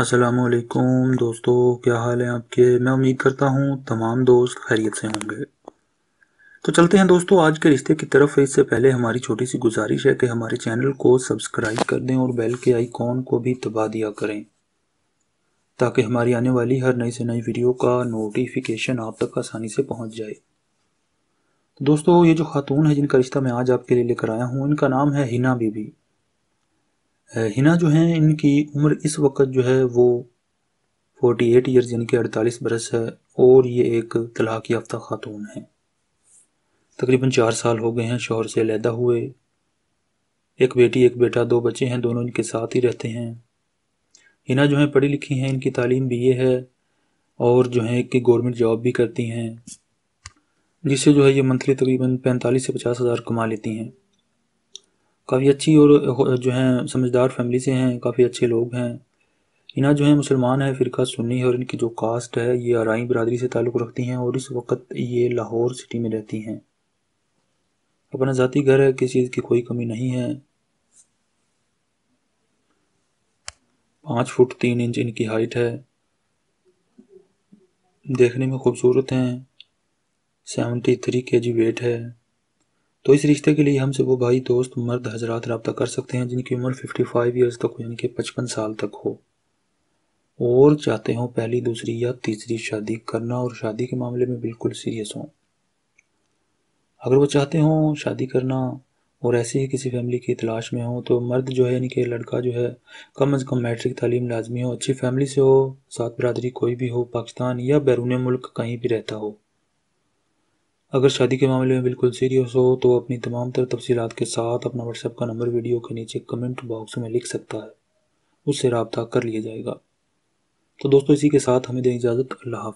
असलकुम दोस्तों क्या हाल है आपके मैं उम्मीद करता हूँ तमाम दोस्त खैरियत से होंगे तो चलते हैं दोस्तों आज के रिश्ते की तरफ इससे पहले हमारी छोटी सी गुजारिश है कि हमारे चैनल को सब्सक्राइब कर दें और बेल के आइकॉन को भी दबा दिया करें ताकि हमारी आने वाली हर नई से नई वीडियो का नोटिफिकेशन आप तक आसानी से पहुँच जाए दोस्तों ये जो खातून है जिनका रिश्ता मैं आज आपके लिए लेकर आया हूँ इनका नाम है हिना बीबी हिना जो हैं इनकी उम्र इस वक्त जो है वो फोर्टी एट ईयर्स यानी कि अड़तालीस बरस है और ये एक तलाक़ याफ्ता ख़ातून है तकरीबन चार साल हो गए हैं शोहर से लैदा हुए एक बेटी एक बेटा दो बच्चे हैं दोनों इनके साथ ही रहते हैं हिना जो हैं पढ़ी लिखी हैं इनकी तालीम भी ये है और जो है कि गवर्नमेंट जॉब भी करती हैं जिससे जो है ये मंथली तकरीबन पैंतालीस से पचास हज़ार कमा लेती हैं काफ़ी अच्छी और जो हैं समझदार फैमिली से हैं काफ़ी अच्छे लोग हैं हिना जो है मुसलमान हैं फ़िरका सुन्नी है और इनकी जो कास्ट है ये आरई बरदरी से ताल्लुक़ रखती हैं और इस वक्त ये लाहौर सिटी में रहती हैं अपना ज़ाती घर है किसी चीज़ की कोई कमी नहीं है पाँच फुट तीन इंच इनकी हाइट है देखने में खूबसूरत हैं सेवेंटी थ्री के जी वेट है तो इस रिश्ते के लिए हमसे वो भाई दोस्त मर्द हजरात रबता कर सकते हैं जिनकी उम्र 55 ईयर्स तक हो यानी कि पचपन साल तक हो और चाहते हों पहली दूसरी या तीसरी शादी करना और शादी के मामले में बिल्कुल सीरियस हों अगर वो चाहते हों शादी करना और ऐसे ही किसी फैमिली की तलाश में हो तो मर्द जो है यानी कि लड़का जो है कम अज़ कम मैट्रिक तालीम लाजमी हो अच्छी फैमिली से हो साथ बरदरी कोई भी हो पाकिस्तान या बैरून मुल्क कहीं भी रहता हो अगर शादी के मामले में बिल्कुल सीरियस हो तो अपनी तमाम तर तफसीत के साथ अपना व्हाट्सएप का नंबर वीडियो के नीचे कमेंट बॉक्स में लिख सकता है उससे रबता कर लिया जाएगा तो दोस्तों इसी के साथ हमें दें इजाज़त अल्लाह